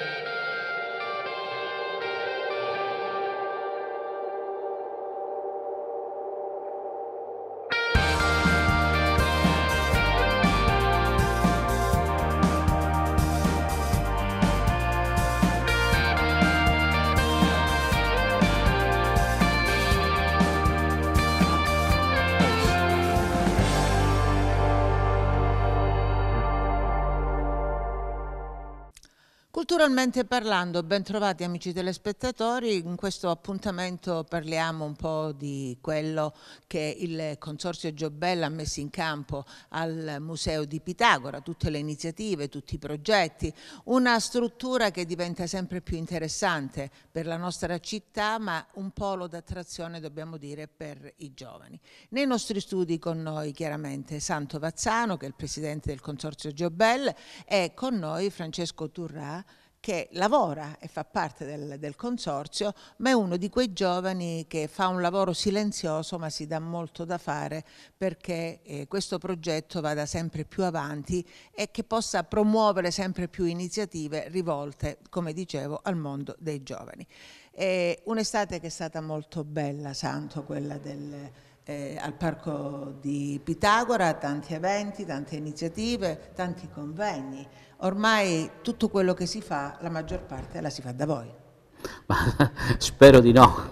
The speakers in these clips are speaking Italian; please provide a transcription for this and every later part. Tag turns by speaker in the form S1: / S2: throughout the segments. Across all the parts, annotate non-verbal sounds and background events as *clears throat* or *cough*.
S1: Thank you. Culturalmente parlando, bentrovati amici telespettatori, in questo appuntamento parliamo un po' di quello che il Consorzio Giobella ha messo in campo al Museo di Pitagora, tutte le iniziative, tutti i progetti, una struttura che diventa sempre più interessante per la nostra città ma un polo d'attrazione dobbiamo dire per i giovani. Nei nostri studi con noi chiaramente Santo Vazzano che è il Presidente del Consorzio Giobella e con noi Francesco Turrà che lavora e fa parte del, del, consorzio, ma è uno di quei giovani che fa un lavoro silenzioso ma si dà molto da fare perché eh, questo progetto vada sempre più avanti e che possa promuovere sempre più iniziative rivolte, come dicevo, al mondo dei giovani. Un'estate che è stata molto bella, Santo, quella del, eh, al Parco di Pitagora, tanti eventi, tante iniziative, tanti convegni ormai tutto quello che si fa, la maggior parte la si fa da voi.
S2: Ma, *laughs* spero di no,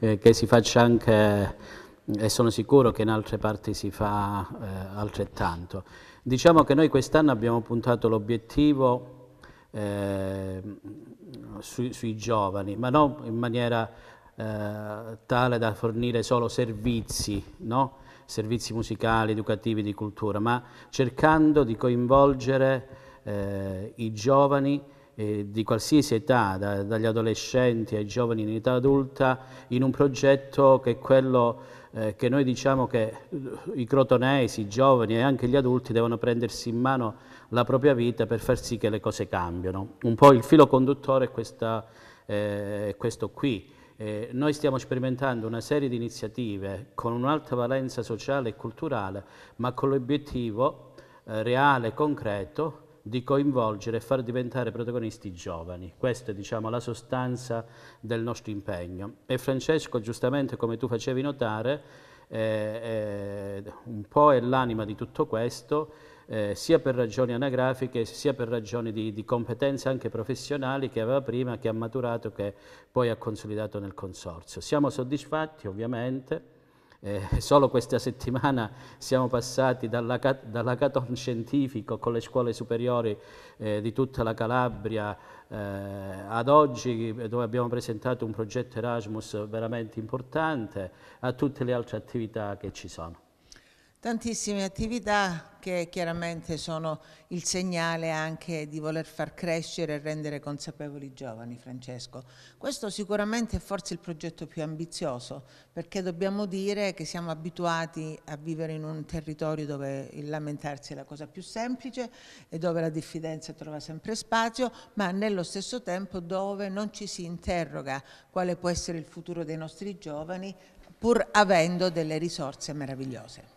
S2: eh, che si faccia anche, e sono sicuro che in altre parti si fa eh, altrettanto. Diciamo che noi quest'anno abbiamo puntato l'obiettivo eh, su, sui giovani, ma non in maniera eh, tale da fornire solo servizi, no? servizi musicali, educativi, di cultura, ma cercando di coinvolgere eh, i giovani eh, di qualsiasi età, da, dagli adolescenti ai giovani in età adulta, in un progetto che è quello eh, che noi diciamo che eh, i crotonesi, i giovani e anche gli adulti devono prendersi in mano la propria vita per far sì che le cose cambiano. Un po' il filo conduttore è, questa, eh, è questo qui. Eh, noi stiamo sperimentando una serie di iniziative con un'alta valenza sociale e culturale, ma con l'obiettivo eh, reale e concreto di coinvolgere e far diventare protagonisti i giovani. Questa diciamo, è diciamo, la sostanza del nostro impegno. E Francesco, giustamente come tu facevi notare, eh, eh, un po' è l'anima di tutto questo, eh, sia per ragioni anagrafiche, sia per ragioni di, di competenze anche professionali che aveva prima, che ha maturato, che poi ha consolidato nel consorzio. Siamo soddisfatti ovviamente eh, solo questa settimana siamo passati dall'hackathon scientifico con le scuole superiori eh, di tutta la Calabria eh, ad oggi eh, dove abbiamo presentato un progetto Erasmus veramente importante a tutte le altre attività che ci sono
S1: tantissime attività che chiaramente sono il segnale anche di voler far crescere e rendere consapevoli i giovani, Francesco. Questo sicuramente è forse il progetto più ambizioso, perché dobbiamo dire che siamo abituati a vivere in un territorio dove il lamentarsi è la cosa più semplice e dove la diffidenza trova sempre spazio, ma nello stesso tempo dove non ci si interroga quale può essere il futuro dei nostri giovani, pur avendo delle risorse meravigliose.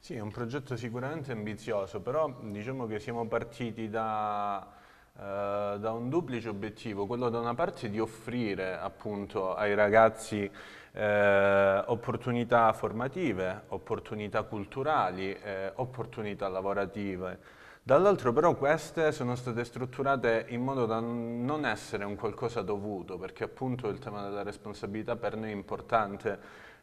S3: Sì, è un progetto sicuramente ambizioso, però diciamo che siamo partiti da, eh, da un duplice obiettivo, quello da una parte di offrire appunto ai ragazzi eh, opportunità formative, opportunità culturali, eh, opportunità lavorative, Dall'altro però queste sono state strutturate in modo da non essere un qualcosa dovuto, perché appunto il tema della responsabilità per noi è importante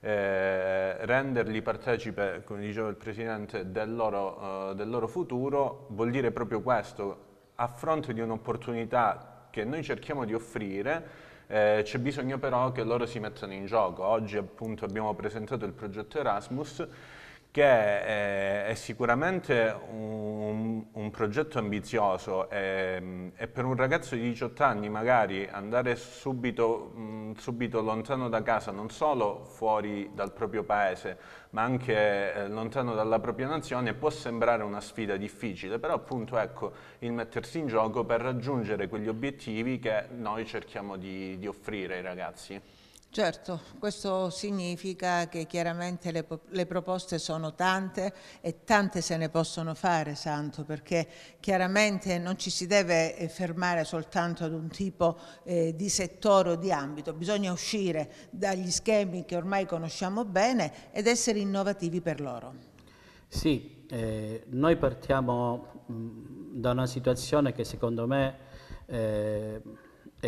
S3: eh, renderli partecipe, come diceva il Presidente, del loro, eh, del loro futuro vuol dire proprio questo, a fronte di un'opportunità che noi cerchiamo di offrire, eh, c'è bisogno però che loro si mettano in gioco. Oggi appunto abbiamo presentato il progetto Erasmus che è, eh, è sicuramente un, un, progetto ambizioso e, ehm, e, per un ragazzo di 18 anni magari andare subito, mm, subito, lontano da casa, non solo fuori dal proprio paese, ma anche eh, lontano dalla propria nazione, può sembrare una sfida difficile, però appunto ecco il mettersi in gioco per raggiungere quegli obiettivi che noi cerchiamo di, di offrire ai ragazzi.
S1: Certo, questo significa che chiaramente le, le, proposte sono tante e tante se ne possono fare, Santo, perché chiaramente non ci si deve eh, fermare soltanto ad un tipo eh, di settore o di ambito, bisogna uscire dagli schemi che ormai conosciamo bene ed essere innovativi per loro.
S2: Sì, eh, noi partiamo mh, mm, da una situazione che secondo me... Eh,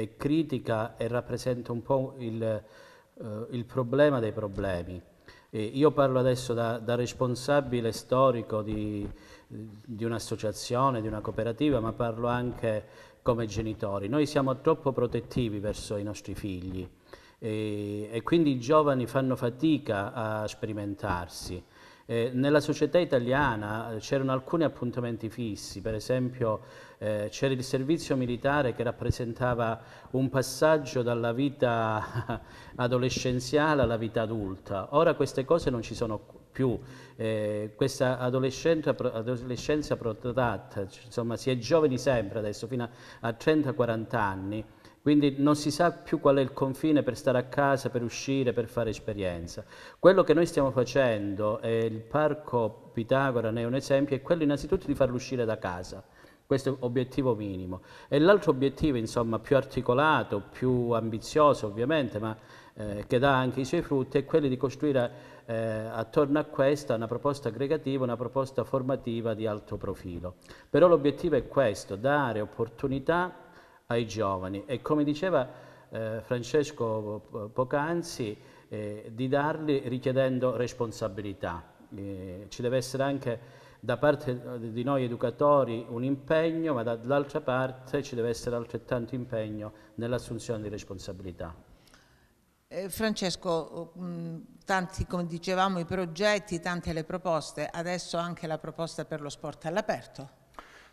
S2: è critica e rappresenta un po' il, eh, il problema dei problemi. E io parlo adesso da, da responsabile storico di, di un'associazione, di una cooperativa, ma parlo anche come genitori. Noi siamo troppo protettivi verso i nostri figli e, e quindi i giovani fanno fatica a sperimentarsi. Eh, nella società italiana eh, c'erano alcuni appuntamenti fissi, per esempio eh, c'era il servizio militare che rappresentava un passaggio dalla vita *laughs* adolescenziale alla vita adulta. Ora queste cose non ci sono più, eh, questa adolescenza protratta, insomma si è giovani sempre adesso, fino a 30-40 anni, quindi non si sa più qual è il confine per stare a casa, per uscire, per fare esperienza. Quello che noi stiamo facendo, e il parco Pitagora ne è un esempio, è quello innanzitutto di farlo uscire da casa. Questo è l'obiettivo minimo. E l'altro obiettivo, insomma, più articolato, più ambizioso ovviamente, ma eh, che dà anche i suoi frutti, è quello di costruire eh, attorno a questa una proposta aggregativa, una proposta formativa di alto profilo. Però l'obiettivo è questo, dare opportunità ai giovani e come diceva eh, Francesco poc'anzi, eh, di darli richiedendo responsabilità. Eh, ci deve essere anche da parte eh, di noi educatori un impegno, ma dall'altra parte ci deve essere altrettanto impegno nell'assunzione di responsabilità.
S1: Eh, Francesco, oh, mm, tanti come dicevamo i progetti, tante le proposte, adesso anche la proposta per lo sport all'aperto.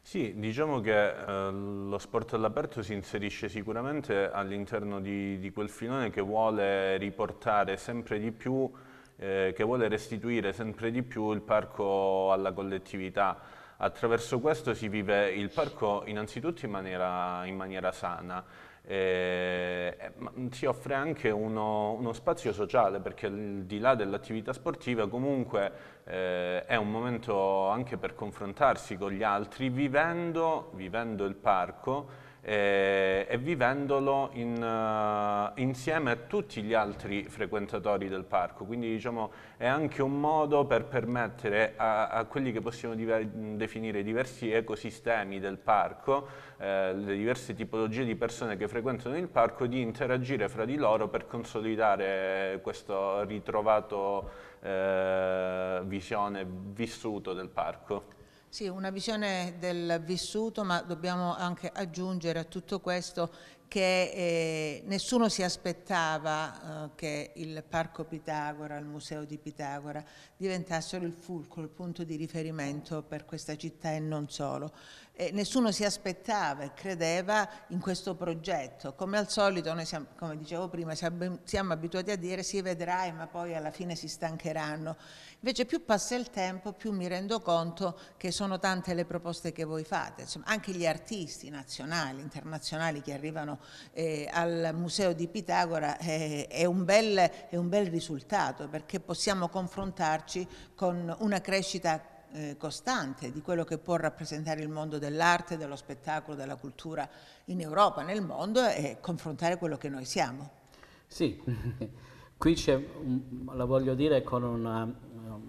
S3: Sì, diciamo che eh, lo sport all'aperto si inserisce sicuramente all'interno di, di, quel filone che vuole riportare sempre di più, eh, che vuole restituire sempre di più il parco alla collettività. Attraverso questo si vive il parco innanzitutto in maniera, in maniera sana, eh, si offre anche uno, uno, spazio sociale perché al di là dell'attività sportiva comunque eh, è un momento anche per confrontarsi con gli altri vivendo, vivendo il parco eh, e vivendolo in, uh, insieme a tutti gli altri frequentatori del parco. Quindi diciamo, è anche un modo per permettere a, a quelli che possiamo diver definire diversi ecosistemi del parco, eh, le diverse tipologie di persone che frequentano il parco, di interagire fra di loro per consolidare questo ritrovato eh, visione, vissuto del parco.
S1: Sì, una visione del vissuto, ma dobbiamo anche aggiungere a tutto questo che eh, nessuno si aspettava eh, che il Parco Pitagora, il Museo di Pitagora, diventassero il fulcro, il punto di riferimento per questa città e non solo. Eh, nessuno si aspettava e credeva in questo progetto. Come al solito, noi siamo, come dicevo prima, siamo, abituati a dire si vedrai ma poi alla fine si stancheranno. Invece più passa il tempo più mi rendo conto che sono tante le proposte che voi fate, Insomma, anche gli artisti nazionali, internazionali che arrivano eh, al Museo di Pitagora eh, è, un bel, è un bel risultato perché possiamo confrontarci con una crescita eh, costante di quello che può rappresentare il mondo dell'arte, dello spettacolo, della cultura in Europa, nel mondo e confrontare quello che noi siamo. Sì,
S2: *laughs* qui c'è, la voglio dire una,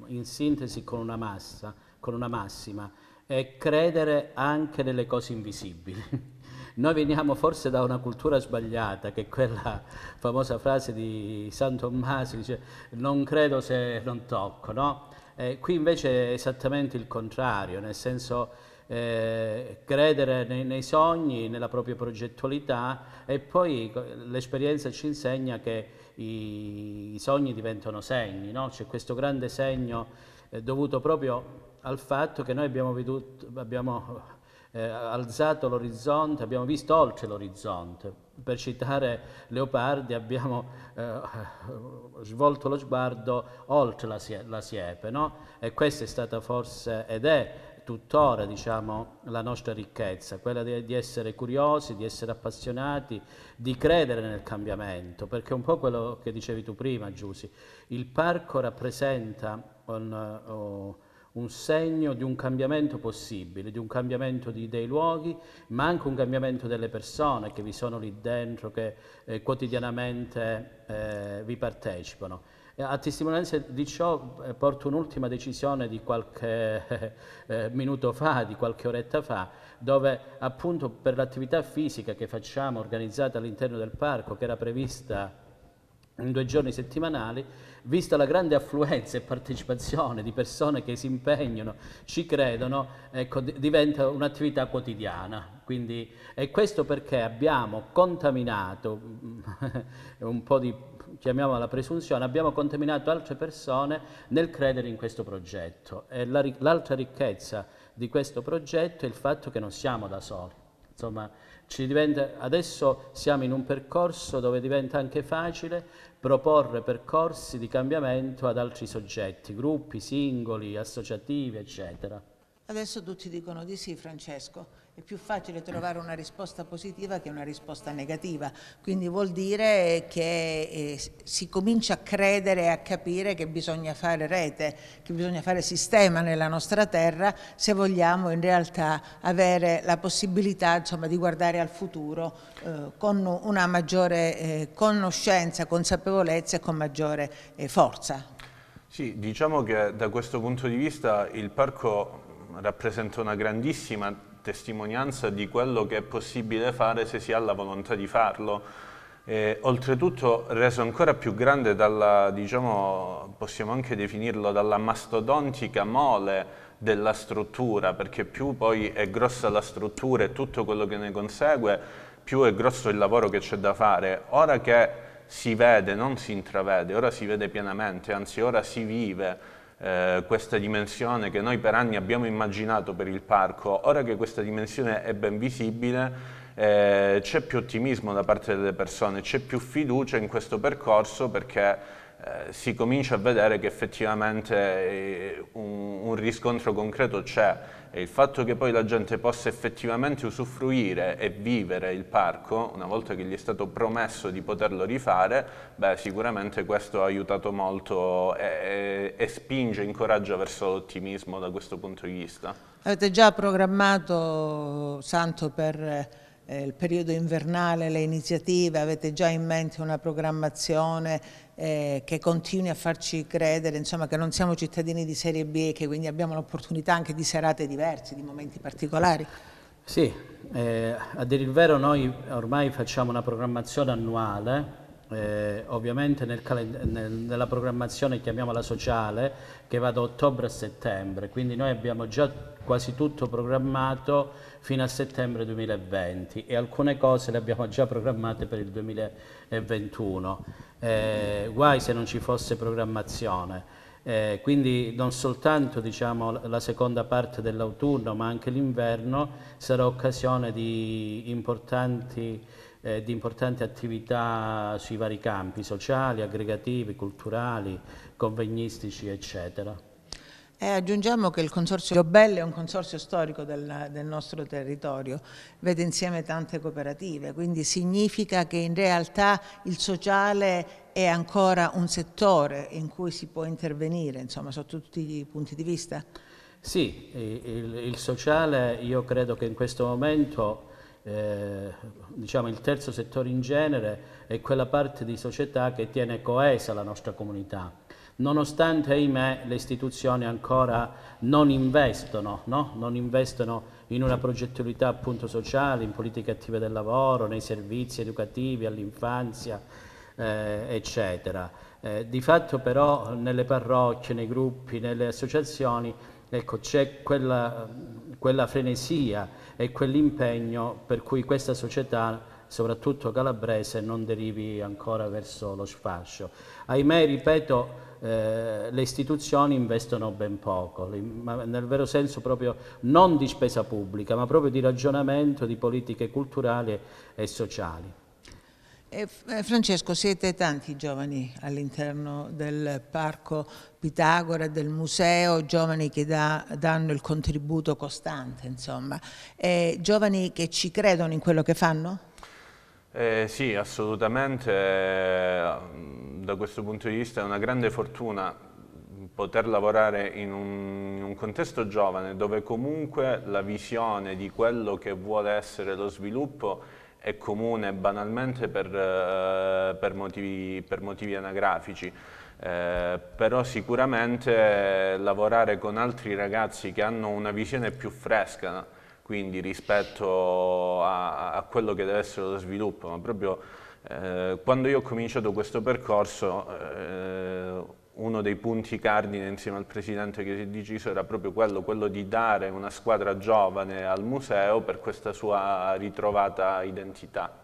S2: in sintesi con una, massa, con una massima, è credere anche nelle cose invisibili. *laughs* Noi veniamo forse da una cultura sbagliata, che è quella famosa frase di San Tommaso, dice non credo se non tocco, no? Eh, qui invece è esattamente il contrario, nel senso eh, credere nei, nei, sogni, nella propria progettualità e poi l'esperienza ci insegna che i, i sogni diventano segni, no? c'è questo grande segno eh, dovuto proprio al fatto che noi abbiamo, veduto, abbiamo eh, alzato l'orizzonte, abbiamo visto oltre l'orizzonte, per citare Leopardi, abbiamo eh, svolto lo sguardo oltre la, sie la siepe, no? e questa è stata forse ed è tuttora diciamo, la nostra ricchezza, quella di, di, essere curiosi, di essere appassionati, di credere nel cambiamento, perché è un po' quello che dicevi tu prima, Giussi. il parco rappresenta un, uh, un segno di un cambiamento possibile, di un cambiamento di, dei luoghi, ma anche un cambiamento delle persone che vi sono lì dentro, che eh, quotidianamente eh, vi partecipano. a testimonianza di ciò eh, porto un'ultima decisione di qualche *laughs* eh, minuto fa, di qualche oretta fa, dove appunto per l'attività fisica che facciamo organizzata all'interno del parco, che era prevista in due giorni settimanali, vista la grande affluenza e partecipazione di persone che si impegnano, ci credono, ecco, diventa un'attività quotidiana. Quindi, e questo perché abbiamo contaminato mm, *laughs* un po' di, chiamiamola presunzione, abbiamo contaminato altre persone nel credere in questo progetto. E l'altra ricchezza di questo progetto è il fatto che non siamo da soli Insomma, diventa, adesso siamo in un percorso dove diventa anche facile proporre percorsi di cambiamento ad altri soggetti, gruppi, singoli, associativi, eccetera.
S1: Adesso tutti dicono di sì, Francesco è più facile trovare una risposta positiva che una risposta negativa, quindi vuol dire che eh, si comincia a credere e a capire che bisogna fare rete, che bisogna fare sistema nella nostra terra se vogliamo in realtà avere la possibilità insomma, di guardare al futuro eh, con una maggiore eh, conoscenza, consapevolezza e con maggiore forza.
S3: Sì, diciamo che da questo punto di vista il parco rappresenta una grandissima testimonianza di quello che è possibile fare se si ha la volontà di farlo. E, oltretutto reso ancora più grande dalla, diciamo, possiamo anche definirlo, dalla mastodontica mole della struttura, perché più poi è grossa la struttura e tutto quello che ne consegue, più è grosso il lavoro che c'è da fare. Ora che si vede, non si intravede, ora si vede pienamente, anzi ora si vive, eh, questa dimensione che noi per anni abbiamo immaginato per il parco, ora che questa dimensione è ben visibile, eh, c'è più ottimismo da parte delle persone, c'è più fiducia in questo percorso perché eh, si comincia a vedere che effettivamente eh, un, un riscontro concreto c'è e il fatto che poi la gente possa effettivamente usufruire e vivere il parco, una volta che gli è stato promesso di poterlo rifare, beh, sicuramente questo ha aiutato molto e, e, e spinge, incoraggia verso l'ottimismo da questo punto di vista.
S1: Avete già programmato, Santo, per eh, il periodo invernale le iniziative? Avete già in mente una programmazione? eh, che continui a farci credere insomma, che non siamo cittadini di serie B e che quindi abbiamo l'opportunità anche di serate diverse, di momenti particolari?
S2: Sì, eh, a dire il vero noi ormai facciamo una programmazione annuale eh, ovviamente nel nel, nella programmazione chiamiamola sociale che va da ottobre a settembre, quindi noi abbiamo già quasi tutto programmato fino a settembre 2020 e alcune cose le abbiamo già programmate per il 2021, eh, guai se non ci fosse programmazione. Eh, quindi non soltanto diciamo, la seconda parte dell'autunno ma anche l'inverno sarà occasione di importanti eh, di importanti attività sui vari campi sociali, aggregativi, culturali, convegnistici, eccetera. E eh,
S1: aggiungiamo che il Consorzio Belle è un consorzio storico del, del, nostro territorio, vede insieme tante cooperative, quindi significa che in realtà il sociale è ancora un settore in cui si può intervenire, insomma, sotto tutti i punti di vista.
S2: Sì, il, il sociale io credo che in questo momento eh, diciamo il terzo settore in genere è quella parte di società che tiene coesa la nostra comunità. Nonostante, ahimè, le istituzioni ancora non investono, no? non investono in una progettualità appunto sociale, in politiche attive del lavoro, nei servizi educativi, all'infanzia, eh, eccetera. Eh, di fatto però nelle parrocchie, nei gruppi, nelle associazioni, ecco, c'è quella, quella frenesia e quell'impegno per cui questa società soprattutto calabrese non derivi ancora verso lo sfascio. Ahimè, ripeto, eh, le istituzioni investono ben poco, nel vero senso proprio non di spesa pubblica, ma proprio di ragionamento di politiche culturali e sociali.
S1: Eh, eh, Francesco, siete tanti giovani all'interno del Parco Pitagora, del museo, giovani che da, danno il contributo costante, insomma, e, eh, giovani che ci credono in quello che fanno?
S3: Eh, sì, assolutamente, da questo punto di vista è una grande fortuna poter lavorare in un, in un, contesto giovane dove comunque la visione di quello che vuole essere lo sviluppo è comune banalmente per, eh, per, motivi, per motivi, anagrafici. Eh, però sicuramente lavorare con altri ragazzi che hanno una visione più fresca quindi rispetto a, a quello che deve essere lo sviluppo ma proprio eh, quando io ho cominciato questo percorso eh, uno dei punti cardine insieme al presidente che si deciso era proprio quello, quello di dare una squadra giovane al museo per questa sua ritrovata identità.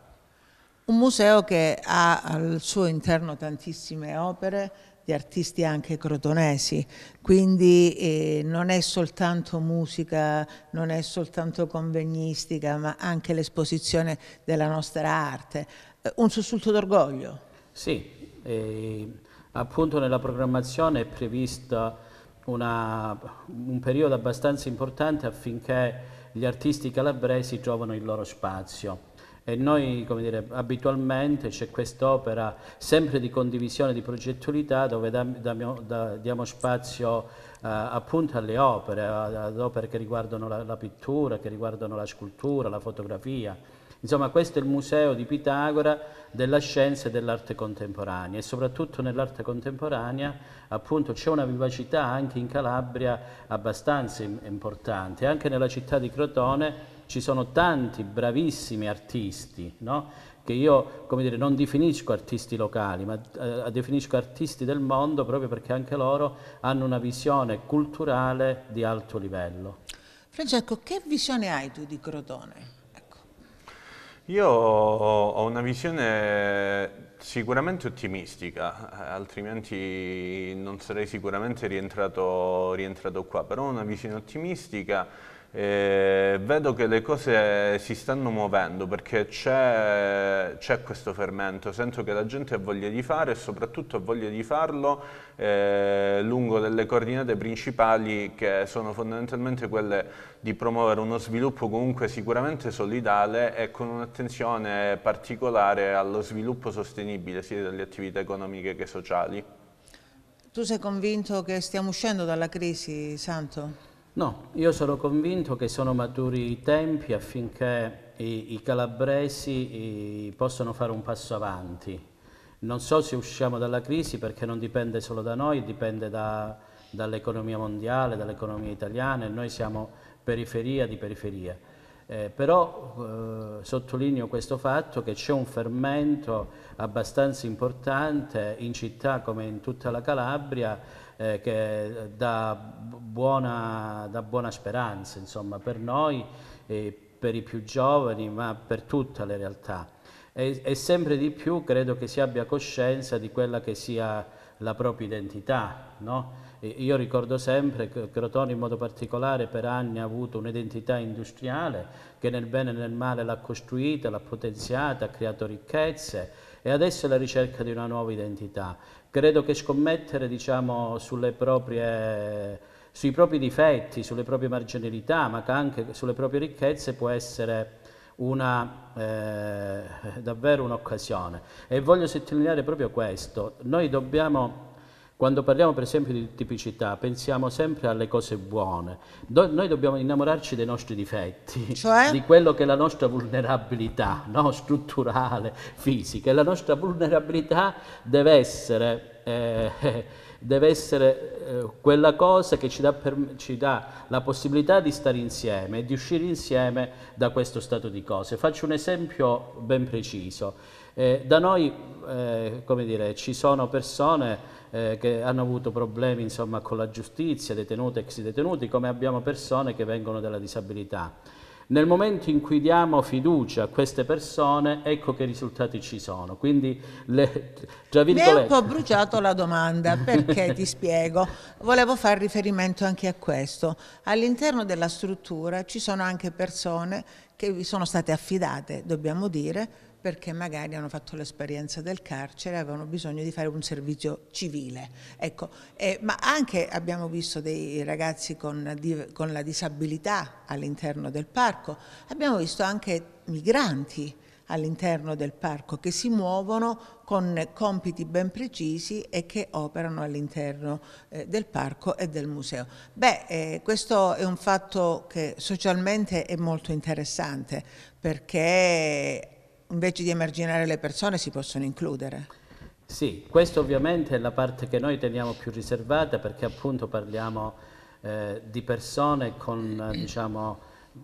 S1: Un museo che ha al suo interno tantissime opere di artisti anche crotonesi, quindi eh, non è soltanto musica, non è soltanto convegnistica, ma anche l'esposizione della nostra arte. Eh, un sussulto d'orgoglio.
S2: Sì, eh appunto nella programmazione è previsto una, un periodo abbastanza importante affinché gli artisti calabresi trovano il loro spazio e noi come dire, abitualmente c'è quest'opera sempre di condivisione di progettualità dove diamo, diamo spazio eh, appunto alle opere, ad opere che riguardano la, la pittura, che riguardano la scultura, la fotografia, Insomma, questo è il museo di Pitagora della scienza e dell'arte contemporanea e soprattutto nell'arte contemporanea appunto c'è una vivacità anche in Calabria abbastanza importante, anche nella città di Crotone ci sono tanti bravissimi artisti, no? che io dire, non definisco artisti locali, ma eh, definisco artisti del mondo proprio perché anche loro hanno una visione culturale di alto livello. Francesco, che visione hai tu di Crotone?
S3: Io ho una visione sicuramente ottimistica, eh, altrimenti non sarei sicuramente rientrato, rientrato qua, però ho una visione ottimistica eh, vedo che le cose si stanno muovendo perché c'è, questo fermento, sento che la gente ha voglia di fare e soprattutto ha voglia di farlo eh, lungo delle coordinate principali che sono fondamentalmente quelle di promuovere uno sviluppo comunque sicuramente solidale e con un'attenzione particolare allo sviluppo sostenibile sia delle attività economiche
S2: che sociali.
S1: Tu sei convinto che stiamo uscendo dalla crisi, Santo?
S2: No, io sono convinto che sono maturi i tempi affinché i, i calabresi i, possano fare un passo avanti. Non so se usciamo dalla crisi perché non dipende solo da noi, dipende da, dall'economia mondiale, dall'economia italiana e noi siamo periferia di periferia. Eh, però eh, sottolineo questo fatto che c'è un fermento abbastanza importante in città come in tutta la Calabria eh, che dà buona, dà buona speranza insomma, per noi, per i più giovani, ma per tutta la realtà. E, e, sempre di più credo che si abbia coscienza di quella che sia la propria identità, no? Io ricordo sempre che Crotone in modo particolare per anni ha avuto un'identità industriale che nel bene e nel male l'ha costruita, l'ha potenziata, ha creato ricchezze e adesso è la ricerca di una nuova identità. Credo che scommettere diciamo, proprie, sui propri difetti, sulle proprie marginalità, ma anche sulle proprie ricchezze può essere una, eh, davvero un'occasione. E voglio sottolineare proprio questo. Noi dobbiamo quando parliamo per esempio di tipicità pensiamo sempre alle cose buone, Do noi dobbiamo innamorarci dei nostri difetti, cioè? di quello che è la nostra vulnerabilità no? strutturale, fisica e la nostra vulnerabilità deve essere... Eh, *laughs* deve essere eh, quella cosa che ci dà, per, ci dà, la possibilità di stare insieme, e di uscire insieme da questo stato di cose. Faccio un esempio ben preciso. Eh, da noi eh, come dire, ci sono persone eh, che hanno avuto problemi insomma, con la giustizia, detenute, e ex detenuti, come abbiamo persone che vengono dalla disabilità. Nel momento in cui diamo fiducia a queste persone, ecco che risultati ci sono. Quindi, le, già Mi è un po'
S1: bruciato la domanda, *laughs* perché ti spiego. Volevo fare riferimento anche a questo. All'interno della struttura ci sono anche persone che vi sono state affidate, dobbiamo dire, perché magari hanno fatto l'esperienza del carcere, e avevano bisogno di fare un servizio civile. Ecco, eh, ma anche abbiamo visto dei ragazzi con, con la disabilità all'interno del parco, abbiamo visto anche migranti all'interno del parco, che si muovono con compiti ben precisi e che operano all'interno eh, del parco e del museo. Beh, eh, questo è un fatto che socialmente è molto interessante perché invece di emarginare le persone si possono includere.
S2: Sì, questa ovviamente è la parte che noi teniamo più riservata perché appunto parliamo eh, di persone con, eh, diciamo,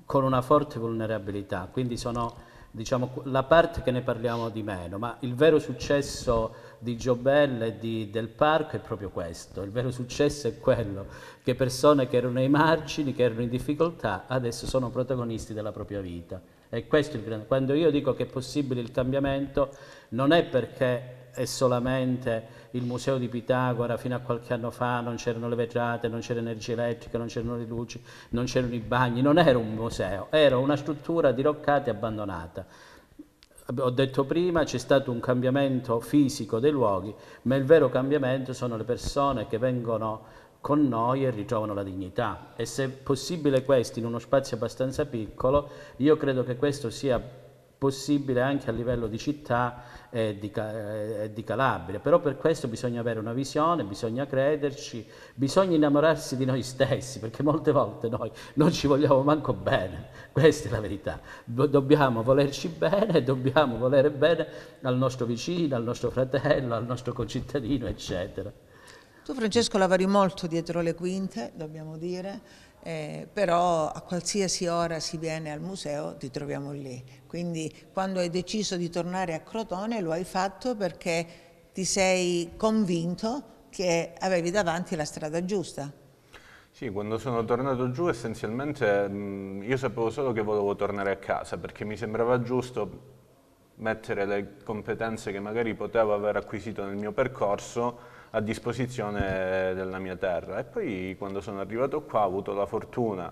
S2: con una forte vulnerabilità, quindi sono diciamo, la parte che ne parliamo di meno, ma il vero successo di Giobel e di, del parco è proprio questo, il vero successo è quello che persone che erano ai margini, che erano in difficoltà, adesso sono protagonisti della propria vita. E questo è il grande. Quando io dico che è possibile il cambiamento, non è perché è solamente il museo di Pitagora, fino a qualche anno fa non c'erano le vetrate, non c'era energia elettrica, non c'erano le luci, non c'erano i bagni, non era un museo, era una struttura diroccata e abbandonata. Ho detto prima c'è stato un cambiamento fisico dei luoghi, ma il vero cambiamento sono le persone che vengono con noi e ritrovano la dignità. E se è possibile questo in uno spazio abbastanza piccolo, io credo che questo sia possibile anche a livello di città e di, eh, di, Calabria, però per questo bisogna avere una visione, bisogna crederci, bisogna innamorarsi di noi stessi, perché molte volte noi non ci vogliamo manco bene, questa è la verità, dobbiamo volerci bene, dobbiamo volere bene al nostro vicino, al nostro fratello, al nostro concittadino, eccetera.
S1: Tu Francesco lavori molto dietro le quinte, dobbiamo dire, eh, però a qualsiasi ora si viene al museo ti troviamo lì. Quindi quando hai deciso di tornare a Crotone lo hai fatto perché ti sei convinto che avevi davanti la strada giusta.
S3: Sì, quando sono tornato giù essenzialmente mh, mm, io sapevo solo che volevo tornare a casa perché mi sembrava giusto mettere le competenze che magari potevo aver acquisito nel mio percorso a disposizione della mia terra. E poi quando sono arrivato qua ho avuto la fortuna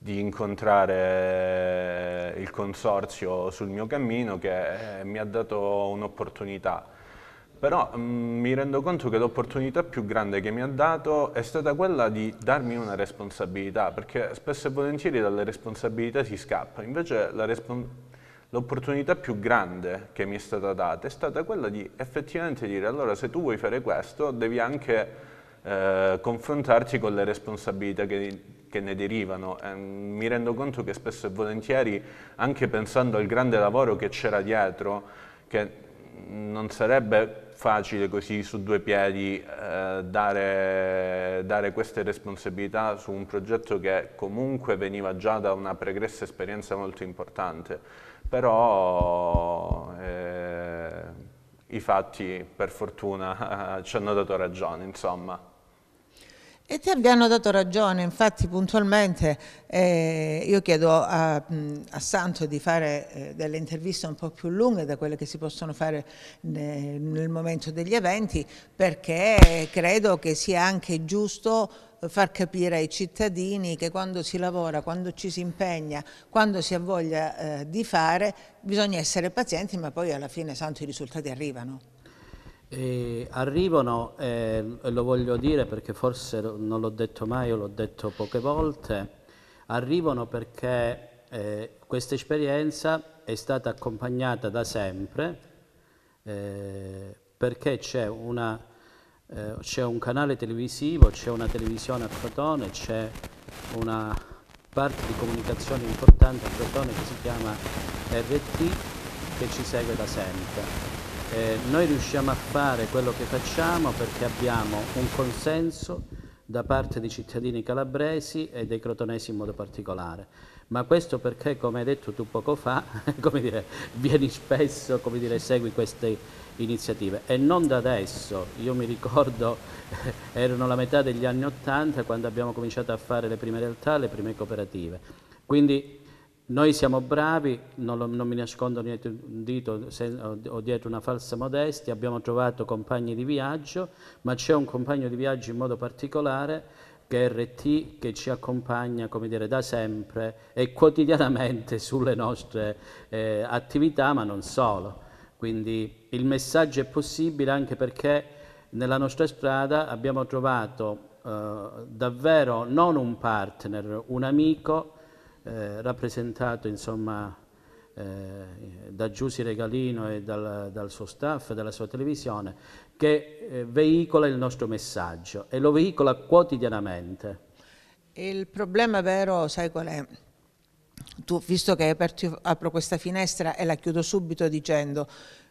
S3: di incontrare eh, il consorzio sul mio cammino che eh, mi ha dato un'opportunità. Però mh, mm, mi rendo conto che l'opportunità più grande che mi ha dato è stata quella di darmi una responsabilità, perché spesso e volentieri dalle responsabilità si scappa, invece la responsabilità l'opportunità più grande che mi è stata data è stata quella di effettivamente dire allora se tu vuoi fare questo devi anche eh, confrontarti con le responsabilità che, che ne derivano. Eh, mi rendo conto che spesso e volentieri anche pensando al grande lavoro che c'era dietro, che mm, non sarebbe facile così su due piedi eh, dare, dare, queste responsabilità su un progetto che comunque veniva già da una pregressa esperienza molto importante però eh, i fatti per fortuna *laughs* ci hanno dato ragione, insomma.
S1: E ti abbiano dato ragione, infatti puntualmente eh, io chiedo a, a, Santo di fare eh, delle interviste un po' più lunghe da quelle che si possono fare nel, nel momento degli eventi perché credo che sia anche giusto far capire ai cittadini che quando si lavora, quando ci si impegna, quando si ha voglia eh, di fare, bisogna essere pazienti, ma poi alla fine santo i risultati arrivano.
S2: E arrivano, eh, lo voglio dire perché forse non l'ho detto mai, l'ho detto poche volte, arrivano perché eh, questa esperienza è stata accompagnata da sempre eh, perché c'è una eh, c'è un canale televisivo, c'è una televisione a Crotone, c'è una parte di comunicazione importante a Crotone che si chiama RT che ci segue da sempre. Eh, noi riusciamo a fare quello che facciamo perché abbiamo un consenso da parte dei cittadini calabresi e dei crotonesi in modo particolare. Ma questo perché, come hai detto tu poco fa, *laughs* dire, vieni spesso, dire, segui queste iniziative e non da adesso, io mi ricordo *laughs* erano la metà degli anni Ottanta quando abbiamo cominciato a fare le prime realtà, le prime cooperative. Quindi noi siamo bravi, non, lo, non mi nascondo dietro un dito se, o, o dietro una falsa modestia, abbiamo trovato compagni di viaggio, ma c'è un compagno di viaggio in modo particolare che è RT che ci accompagna come dire, da sempre e quotidianamente sulle nostre eh, attività, ma non solo. Quindi il messaggio è possibile anche perché nella nostra strada abbiamo trovato eh, davvero non un partner, un amico eh, rappresentato insomma eh, da Giussi Regalino e dal, dal, suo staff, dalla sua televisione, che eh, veicola il nostro messaggio e lo veicola quotidianamente. Il
S1: problema vero, sai qual è? tu, visto che hai aperto, apro questa finestra e la chiudo subito dicendo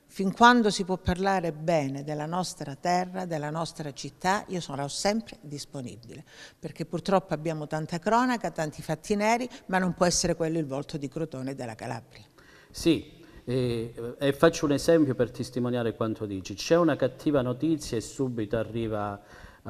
S1: fin quando si può parlare bene della nostra terra, della nostra città, io sarò sempre disponibile, perché purtroppo abbiamo tanta cronaca, tanti fatti neri, ma non può essere quello il volto di Crotone della Calabria.
S2: Sì, e, e, faccio un esempio per testimoniare quanto dici. C'è una cattiva notizia e subito arriva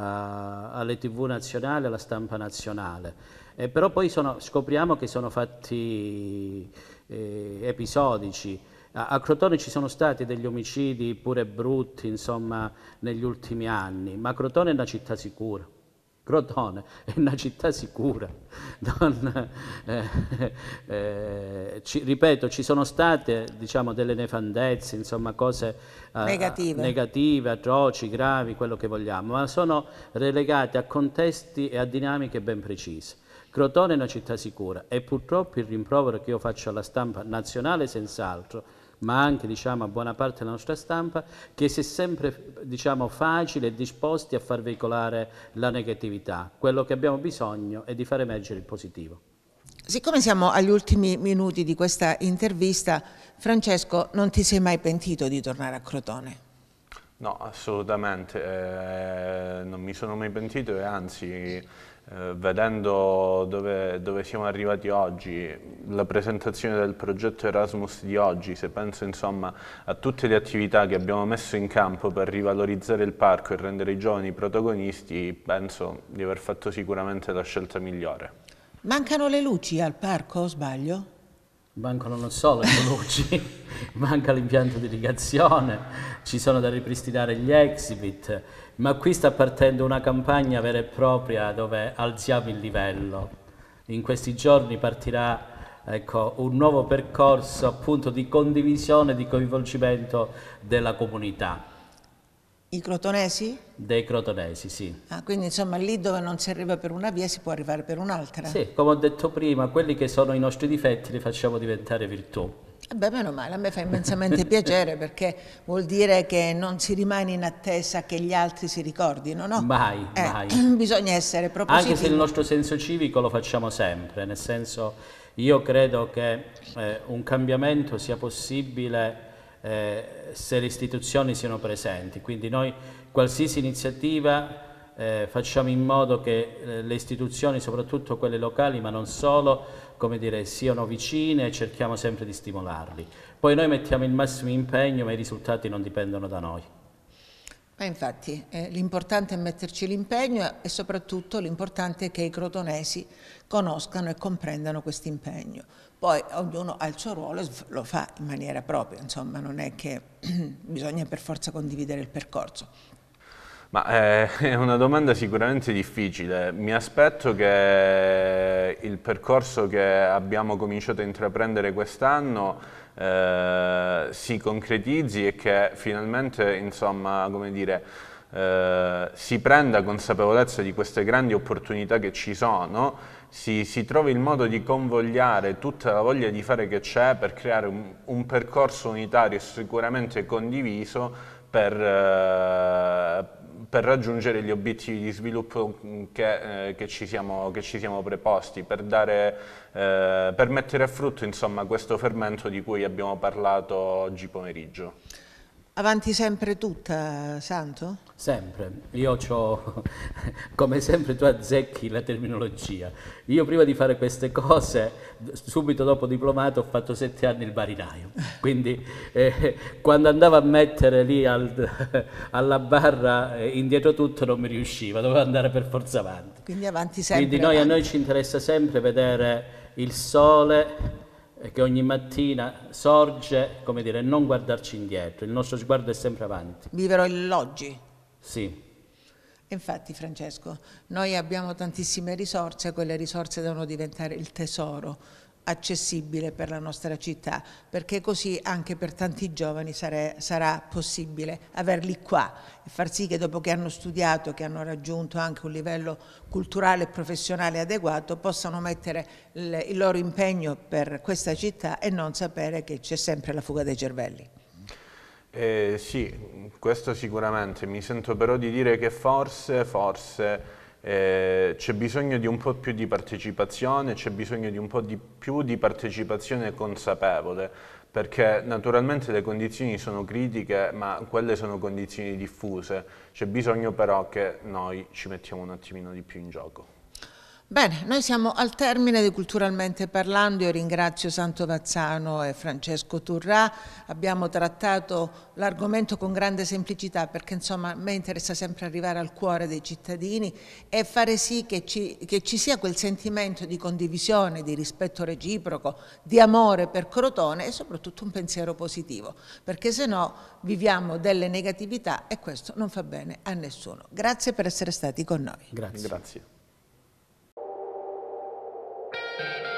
S2: alle tv nazionali, alla stampa nazionale. Eh, però poi sono, scopriamo che sono fatti eh, episodici. A, a, Crotone ci sono stati degli omicidi pure brutti, insomma, negli ultimi anni, ma Crotone è una città sicura. Crotone è una città sicura. Non, eh, eh, ci, ripeto, ci sono state diciamo, delle nefandezze, insomma, cose eh, negative. negative. atroci, gravi, quello che vogliamo, ma sono relegate a contesti e a dinamiche ben precise. Crotone è una città sicura e purtroppo il rimprovero che io faccio alla stampa nazionale senz'altro ma anche diciamo, a buona parte della nostra stampa, che si è sempre diciamo, facile e disposti a far veicolare la negatività. Quello che abbiamo bisogno è di far emergere il positivo.
S1: Siccome siamo agli ultimi minuti di questa intervista, Francesco, non ti sei mai pentito di tornare a Crotone?
S3: No, assolutamente, eh, non mi sono mai pentito e anzi, eh, vedendo dove, dove, siamo arrivati oggi, la presentazione del progetto Erasmus di oggi, se penso insomma a tutte le attività che abbiamo messo in campo per rivalorizzare il parco e rendere i giovani protagonisti, penso di aver fatto sicuramente la scelta migliore.
S1: Mancano le luci al parco, o sbaglio?
S2: Mancano non solo le luci, *laughs* manca l'impianto di irrigazione, ci sono da ripristinare gli exhibit, ma qui sta partendo una campagna vera e propria dove alziamo il livello. In questi giorni partirà ecco, un nuovo percorso appunto di condivisione, e di coinvolgimento della comunità. I crotonesi? Dei crotonesi, sì. Ah,
S1: quindi insomma lì dove non si arriva per una via si può arrivare per un'altra?
S2: Sì, come ho detto prima, quelli che sono i nostri difetti li facciamo diventare virtù.
S1: Eh beh, meno male, a me fa immensamente *laughs* piacere perché vuol dire che non si rimane in attesa che gli altri si ricordino, no?
S2: Mai, eh, mai. *clears throat*
S1: Bisogna essere propositivi. Anche se il nostro
S2: senso civico lo facciamo sempre, nel senso io credo che eh, un cambiamento sia possibile eh, se le istituzioni siano presenti. Quindi noi qualsiasi iniziativa eh, facciamo in modo che eh, le istituzioni, soprattutto quelle locali, ma non solo, dire, siano vicine e cerchiamo sempre di stimolarli. Poi noi mettiamo il massimo impegno, ma i risultati non dipendono da noi.
S1: Beh, infatti eh, l'importante è metterci l'impegno e soprattutto l'importante è che i crotonesi conoscano e comprendano questo impegno. Poi ognuno ha il suo ruolo e lo fa in maniera propria, insomma non è che *clears throat* bisogna per forza condividere il percorso.
S3: Ma eh, *laughs* è una domanda sicuramente difficile. Mi aspetto che il percorso che abbiamo cominciato a intraprendere quest'anno eh, si concretizzi e che finalmente, insomma, come dire, eh, si prenda consapevolezza di queste grandi opportunità che ci sono si, si, trovi il modo di convogliare tutta la voglia di fare che c'è per creare un, un percorso unitario e sicuramente condiviso per, eh, per, raggiungere gli obiettivi di sviluppo che, eh, che, ci, siamo, che ci, siamo, preposti, per, dare, eh, per mettere a frutto insomma, questo fermento di cui abbiamo
S2: parlato oggi pomeriggio.
S1: Avanti sempre tutta, Santo?
S2: Sempre. Io ho, *laughs* come sempre tu azzecchi la terminologia. Io prima di fare queste cose, subito dopo diplomato, ho fatto sette anni il barinaio. Quindi eh, quando andavo a mettere lì al, *laughs* alla barra eh, indietro tutto non mi riusciva, dovevo andare per forza avanti.
S1: Quindi avanti sempre. Quindi noi, avanti. a noi ci
S2: interessa sempre vedere il sole che ogni mattina sorge, come dire, non guardarci indietro, il nostro sguardo è sempre avanti. Viverò l'oggi. Sì.
S1: Infatti Francesco, noi abbiamo tantissime risorse, quelle risorse devono diventare il tesoro accessibile per la nostra città, perché così anche per tanti giovani sare, sarà possibile averli qua e far sì che dopo che hanno studiato, che hanno raggiunto anche un livello culturale e professionale adeguato, possano mettere il, il loro impegno per questa città e non sapere che c'è sempre la fuga dei cervelli.
S3: Eh, sì, questo sicuramente. Mi sento però di dire che forse, forse eh, c'è bisogno di un po' più di partecipazione, c'è bisogno di un po' di più di partecipazione consapevole, perché naturalmente le condizioni sono critiche, ma quelle sono condizioni diffuse, c'è bisogno però che noi ci mettiamo un attimino di più in gioco.
S1: Bene, noi siamo al termine di Culturalmente Parlando, io ringrazio Santo Vazzano e Francesco Turrà, abbiamo trattato l'argomento con grande semplicità perché insomma a me interessa sempre arrivare al cuore dei cittadini e fare sì che ci, che ci sia quel sentimento di condivisione, di rispetto reciproco, di amore per Crotone e soprattutto un pensiero positivo, perché se no viviamo delle negatività e questo non fa bene a nessuno. Grazie per essere stati con noi. Grazie. Grazie. Thank you.